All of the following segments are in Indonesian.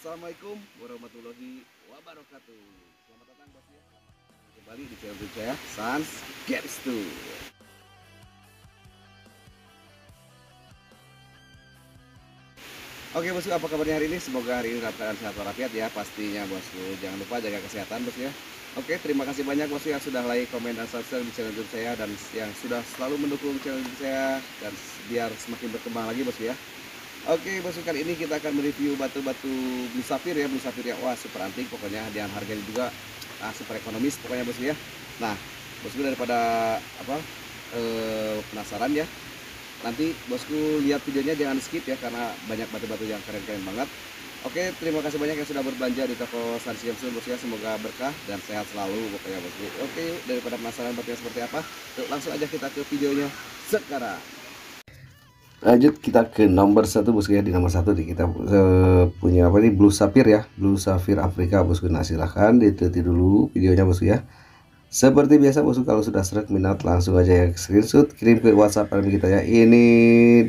Assalamualaikum warahmatullahi wabarakatuh. Selamat datang bosnya. Kembali di channel saya Sans Games 2. Oke bosku, apa kabarnya hari ini? Semoga hari ini dapatkan sehat rakyat ya pastinya bosku. Jangan lupa jaga kesehatan bosku ya. Oke, terima kasih banyak bosku yang sudah like, komen, dan subscribe di channel YouTube saya dan yang sudah selalu mendukung channel YouTube saya dan biar semakin berkembang lagi bosku ya. Oke, bosku kali ini kita akan mereview batu-batu musafir ya, musafir ya. Wah, super antik pokoknya dengan harganya juga nah, super ekonomis pokoknya bosku ya. Nah, bosku daripada apa eh, penasaran ya, nanti bosku lihat videonya jangan skip ya karena banyak batu-batu yang keren-keren banget. Oke, terima kasih banyak yang sudah berbelanja di toko Sansi Sun bosku ya. Semoga berkah dan sehat selalu pokoknya bosku. Oke, daripada penasaran batunya seperti apa, langsung aja kita ke videonya sekarang lanjut kita ke nomor satu bosku ya di nomor satu di kita uh, punya apa nih blue sapir ya blue sapir Afrika bosku nah silahkan diteliti dulu videonya bosku ya seperti biasa bosku kalau sudah serak minat langsung aja ya screenshot kirim ke WhatsApp kami kita ya ini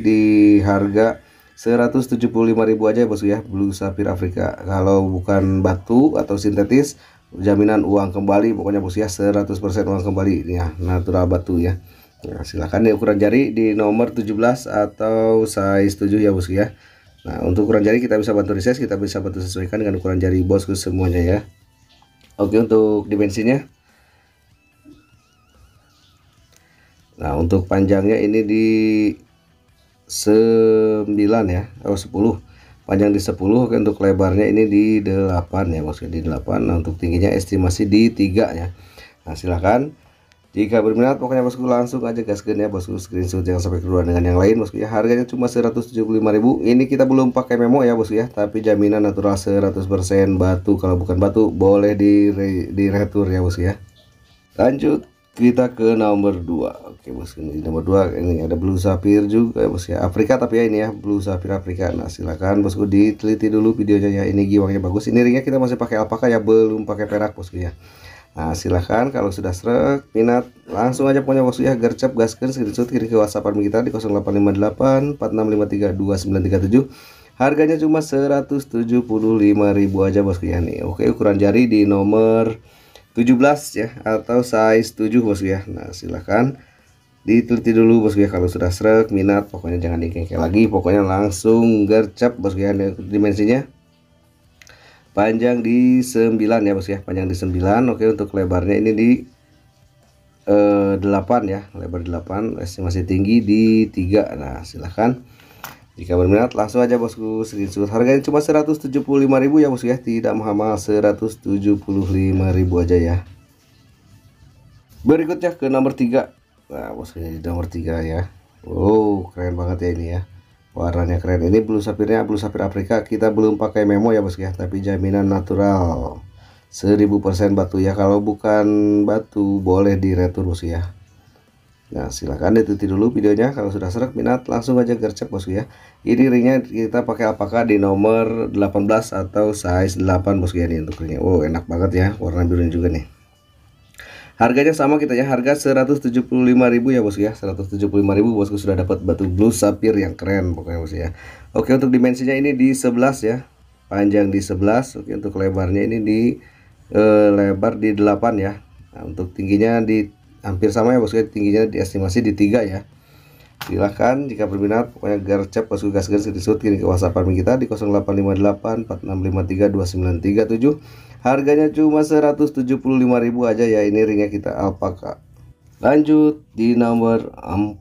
di harga 175.000 aja bosku ya blue sapir Afrika kalau bukan batu atau sintetis jaminan uang kembali pokoknya bosku ya 100% uang kembali ya natural batu ya Nah, silahkan di ukuran jari di nomor 17 atau size 7 ya bosku ya. Nah, untuk ukuran jari kita bisa bantu reses, kita bisa bantu sesuaikan dengan ukuran jari bosku semuanya ya. Oke, untuk dimensinya. Nah, untuk panjangnya ini di 9 ya, atau oh, 10. Panjang di 10, oke untuk lebarnya ini di 8 ya, bosku di 8. Nah, untuk tingginya estimasi di 3 ya. Nah, silahkan jika berminat pokoknya bosku langsung aja gaskeun ya bosku screenshot jangan sampai keluar dengan yang lain bosku ya harganya cuma 175.000 ini kita belum pakai memo ya bosku ya tapi jaminan natural 100% batu kalau bukan batu boleh di di retur ya bosku ya lanjut kita ke nomor 2 oke bosku ini nomor 2 ini ada blue sapphire juga ya bosku ya Afrika tapi ya ini ya blue sapphire Afrika nah silakan bosku diteliti dulu videonya ya ini giwangnya bagus ini ringnya kita masih pakai alpaka ya belum pakai perak bosku ya Nah, silahkan kalau sudah serak minat, langsung aja punya waktu ya, gercep, gaskan, screenshot, kirim ke WhatsApp kita di 0858 4653 2937 Harganya cuma ribu aja bosku ya nih. Oke, ukuran jari di nomor 17 ya atau size 7 bosku ya. Nah, silahkan diteliti dulu bosku ya kalau sudah serak minat, pokoknya jangan dikengkel lagi, pokoknya langsung gercep bosku ya dimensinya panjang di 9 ya bos ya panjang di 9 oke untuk lebarnya ini di eh, 8 ya lebar 8 estimasi tinggi di 3 nah silahkan jika berminat langsung aja bosku screenshot harganya cuma 175.000 ya bosku ya tidak mahal-mahal 175.000 aja ya berikutnya ke nomor 3 nah bosku ini di nomor 3 ya Wow keren banget ya ini ya warnanya keren ini blue sapirnya blue sapir Afrika kita belum pakai memo ya bos ya tapi jaminan natural 1000% batu ya kalau bukan batu boleh diretur bos ya nah silahkan dituti dulu videonya kalau sudah serak minat langsung aja gercep bosku ya ini ringnya kita pakai apakah di nomor 18 atau size 8 bosku ya ini untuk ringnya Oh enak banget ya warna biru juga nih Harganya sama kita ya, harga 175.000 ya bosku ya. 175.000 bosku sudah dapat batu blue sapphire yang keren pokoknya bosku ya. Oke, untuk dimensinya ini di 11 ya. Panjang di 11, oke untuk lebarnya ini di eh, lebar di 8 ya. Nah, untuk tingginya di hampir sama ya bosku, ya. tingginya diestimasi di 3 ya silahkan jika berminat pokoknya gercep bosku gas gas di sudut kini ke WhatsApp kami kita di 0858 4653 2937 Harganya cuma 175.000 aja ya ini ringnya kita alpaka. Lanjut di nomor 4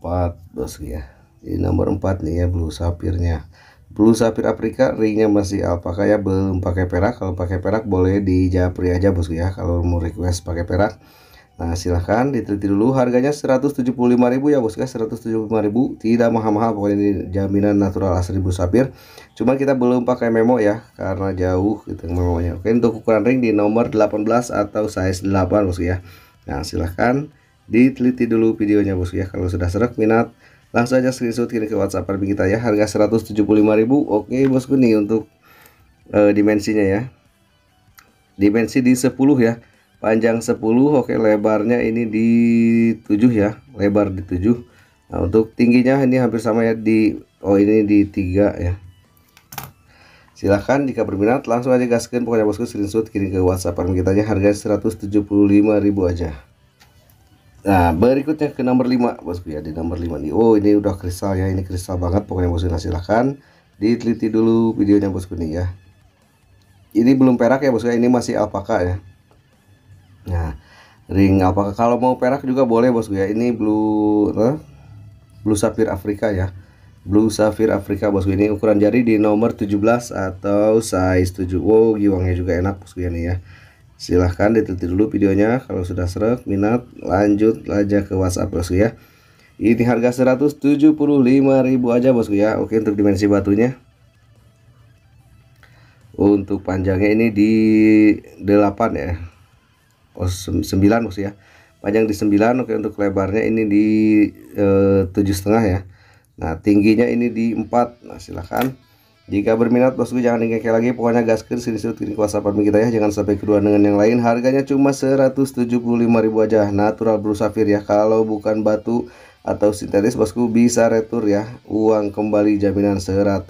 bosku ya. Di nomor 4 nih ya blue sapirnya. Blue sapir Afrika ringnya masih alpaka ya belum pakai perak. Kalau pakai perak boleh di japri aja bosku ya kalau mau request pakai perak Nah silahkan diteliti dulu harganya 175.000 ya bos guys ya. 175.000 tidak mahal-mahal pokoknya ini jaminan natural asli bulu sapir cuma kita belum pakai memo ya karena jauh gitu memonya oke untuk ukuran ring di nomor 18 atau size 8 bos ya nah silahkan diteliti dulu videonya bos ya kalau sudah serak minat langsung aja screenshot kirim ke WhatsApp admin kita ya harga 175.000 oke bosku nih untuk uh, dimensinya ya dimensi di 10 ya panjang 10 oke lebarnya ini di 7 ya lebar di 7 nah untuk tingginya ini hampir sama ya di oh ini di 3 ya silahkan jika berminat langsung aja gaskin pokoknya bosku screenshot kirim ke whatsapp kita kitanya harganya ribu aja nah berikutnya ke nomor 5 bosku ya di nomor 5 nih oh ini udah kristal ya ini kristal banget pokoknya bosku nah silahkan diteliti dulu videonya bosku nih ya ini belum perak ya bosku ya, ini masih alpaka ya Nah, ring apakah kalau mau perak juga boleh bosku ya. Ini blue huh? blue sapphire Afrika ya. Blue sapphire Afrika bosku ini ukuran jari di nomor 17 atau size 7. Wow, giwangnya juga enak bosku ya nih ya. Silahkan ditutup dulu videonya kalau sudah seret minat lanjut aja ke WhatsApp bosku ya. Ini harga 175.000 aja bosku ya. Oke untuk dimensi batunya. Untuk panjangnya ini di 8 ya oh, 9 maksudnya panjang di 9 oke untuk lebarnya ini di eh, tujuh setengah ya nah tingginya ini di 4 nah silahkan jika berminat bosku jangan dingkeke lagi pokoknya gaskin sini sudut kini kuasa whatsapp kita ya jangan sampai kedua dengan yang lain harganya cuma ribu aja natural blue safir ya kalau bukan batu atau sintetis bosku bisa retur ya uang kembali jaminan 100%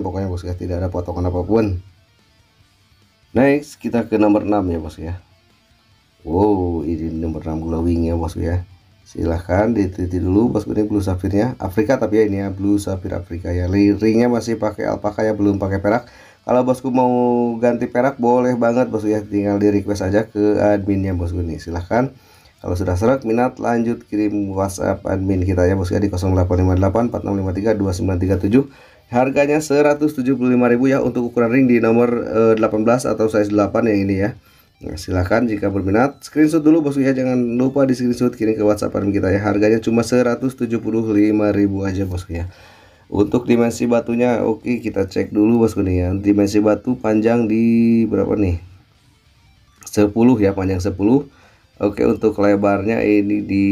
pokoknya bosku ya tidak ada potongan apapun next kita ke nomor 6 ya bosku ya Wow, ini nomor 6 glowing ya bosku ya. Silahkan diteliti dulu bosku ini blue sapphire Afrika tapi ya ini ya blue sapphire Afrika ya. Ringnya masih pakai alpaka ya belum pakai perak. Kalau bosku mau ganti perak boleh banget bosku ya tinggal di request aja ke adminnya bosku ini. Silahkan kalau sudah serak minat lanjut kirim WhatsApp admin kita ya bosku ya di 0858 4653 2937 harganya 175.000 ya untuk ukuran ring di nomor 18 eh, atau size 8 yang ini ya Nah, silahkan jika berminat screenshot dulu bosku ya jangan lupa di screenshot kirim ke WhatsApp admin kita ya harganya cuma 175.000 aja bosku ya untuk dimensi batunya oke okay, kita cek dulu bosku nih ya dimensi batu panjang di berapa nih 10 ya panjang 10 oke okay, untuk lebarnya ini di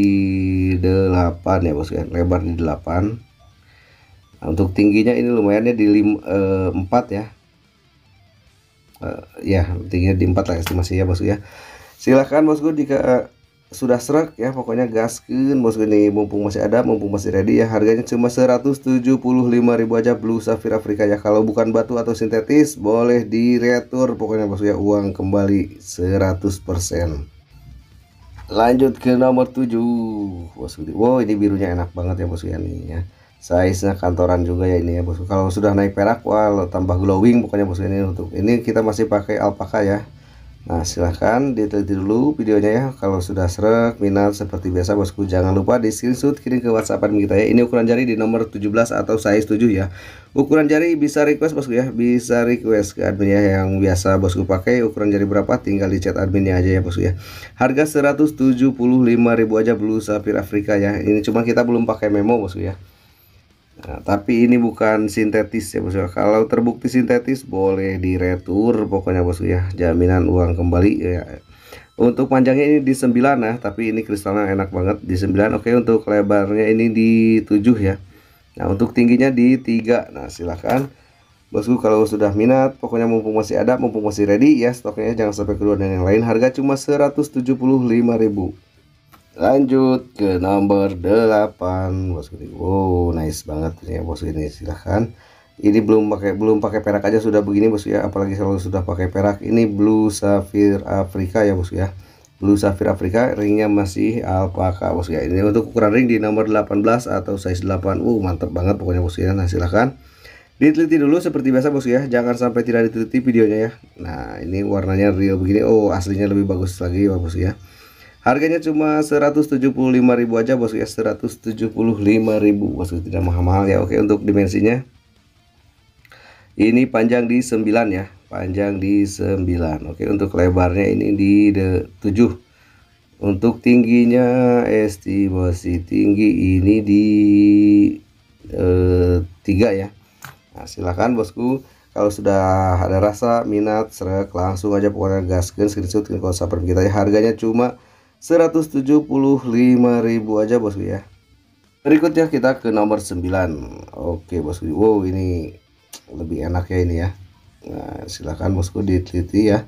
8 ya bosku ya lebar di 8 nah, untuk tingginya ini lumayan ya di 5, eh, 4 ya uh, ya tinggal di 4 lah ya bosku ya silahkan bosku jika uh, sudah serak ya pokoknya gaskin bosku ini mumpung masih ada mumpung masih ready ya harganya cuma ribu aja blue safir Afrika ya kalau bukan batu atau sintetis boleh di retur, pokoknya bosku ya uang kembali 100% lanjut ke nomor 7 bosku wow ini birunya enak banget ya bosku ya nih ya size kantoran juga ya ini ya bosku kalau sudah naik perak walau tambah glowing pokoknya bosku ini untuk ini kita masih pakai alpaka ya nah silahkan diteliti dulu videonya ya kalau sudah serak minat seperti biasa bosku jangan lupa di screenshot kirim ke whatsapp admin kita ya ini ukuran jari di nomor 17 atau size 7 ya ukuran jari bisa request bosku ya bisa request ke admin ya yang biasa bosku pakai ukuran jari berapa tinggal di chat adminnya aja ya bosku ya harga 175.000 aja blue sapphire afrika ya ini cuma kita belum pakai memo bosku ya Nah, tapi ini bukan sintetis ya bosku. Ya. Kalau terbukti sintetis boleh diretur pokoknya bosku ya. Jaminan uang kembali ya. Untuk panjangnya ini di 9 nah, tapi ini kristalnya enak banget di 9. Oke, untuk lebarnya ini di 7 ya. Nah, untuk tingginya di 3. Nah, silahkan Bosku kalau sudah minat, pokoknya mumpung masih ada, mumpung masih ready ya stoknya jangan sampai keluar dan yang lain. Harga cuma 175.000 lanjut ke nomor 8 bosku ini wow nice banget ya bosku ini silahkan ini belum pakai belum pakai perak aja sudah begini bosku ya apalagi kalau sudah pakai perak ini blue sapphire Afrika ya bosku ya blue sapphire Afrika ringnya masih alpaka bosku ya ini untuk ukuran ring di nomor 18 atau size 8 uh mantap banget pokoknya bosku ya nah silahkan diteliti dulu seperti biasa bosku ya jangan sampai tidak diteliti videonya ya nah ini warnanya real begini oh aslinya lebih bagus lagi bosku ya Harganya cuma 175.000 aja bosku ya 175.000 bosku tidak mahal-mahal ya oke untuk dimensinya ini panjang di 9 ya panjang di 9 oke untuk lebarnya ini di 7 untuk tingginya estimasi tinggi ini di eh, tiga 3 ya nah, silahkan bosku kalau sudah ada rasa minat serak langsung aja pokoknya gaskan screenshot ke WhatsApp kita ya harganya cuma 175.000 aja bosku ya berikutnya kita ke nomor 9 oke bosku wow ini lebih enak ya ini ya nah silahkan bosku diteliti ya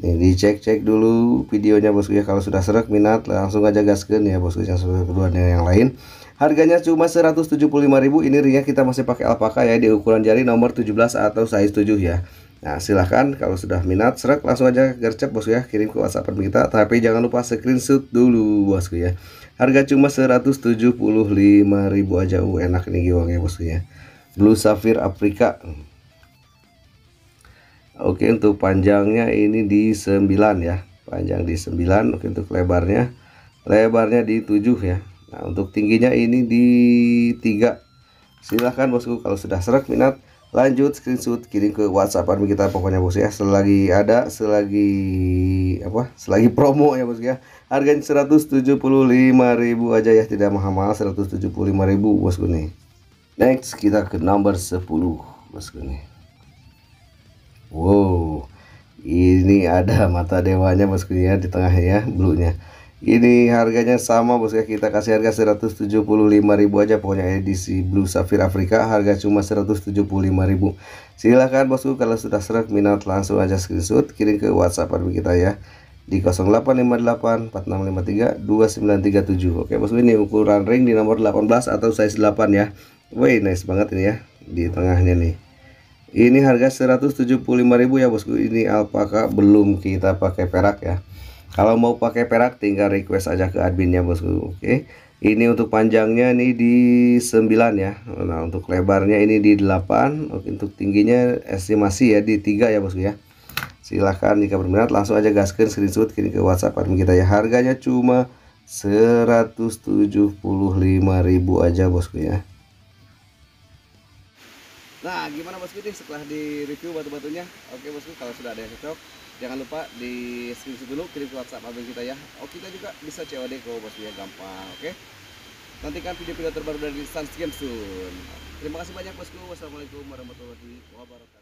ini dicek-cek dulu videonya bosku ya kalau sudah serak minat langsung aja gaskan ya bosku yang sudah kedua dan yang lain harganya cuma 175.000 ini ringnya kita masih pakai alpaka ya di ukuran jari nomor 17 atau size 7 ya Nah silahkan kalau sudah minat serak langsung aja gercep bosku ya kirim ke WhatsApp kita tapi jangan lupa screenshot dulu bosku ya. Harga cuma ribu aja uh, enak nih giwangnya bosku ya. Blue safir Afrika. Oke untuk panjangnya ini di 9 ya. Panjang di 9 oke untuk lebarnya lebarnya di 7 ya. Nah untuk tingginya ini di 3 silahkan bosku kalau sudah serak minat lanjut screenshot kirim ke WhatsApp admin kita pokoknya bos ya selagi ada selagi apa selagi promo ya bos ya harganya 175.000 aja ya tidak mahal-mahal 175.000 bosku nih next kita ke number 10 bosku nih wow ini ada mata dewanya bosku ya di tengah ya nya ini harganya sama bos ya kita kasih harga 175.000 aja pokoknya edisi Blue Sapphire Afrika harga cuma 175.000. Silahkan bosku kalau sudah serak minat langsung aja screenshot kirim ke WhatsApp admin kita ya di 0858 4653 2937. Oke bosku ini ukuran ring di nomor 18 atau size 8 ya. Wih nice banget ini ya di tengahnya nih. Ini harga 175.000 ya bosku. Ini alpaka belum kita pakai perak ya. Kalau mau pakai perak tinggal request aja ke adminnya bosku. Oke. Ini untuk panjangnya ini di 9 ya. Nah, untuk lebarnya ini di 8. Oke, untuk tingginya estimasi ya di 3 ya bosku ya. Silahkan jika berminat langsung aja gaskan screenshot kirim ke WhatsApp admin kita ya. Harganya cuma 175.000 aja bosku ya. Nah, gimana bosku ini setelah di review batu-batunya? Oke bosku, kalau sudah ada yang cocok jangan lupa di screenshot dulu kirim ke WhatsApp abang kita ya oh kita juga bisa COD kok bosnya gampang oke okay? nantikan video-video terbaru dari Sun soon terima kasih banyak bosku wassalamualaikum warahmatullahi wabarakatuh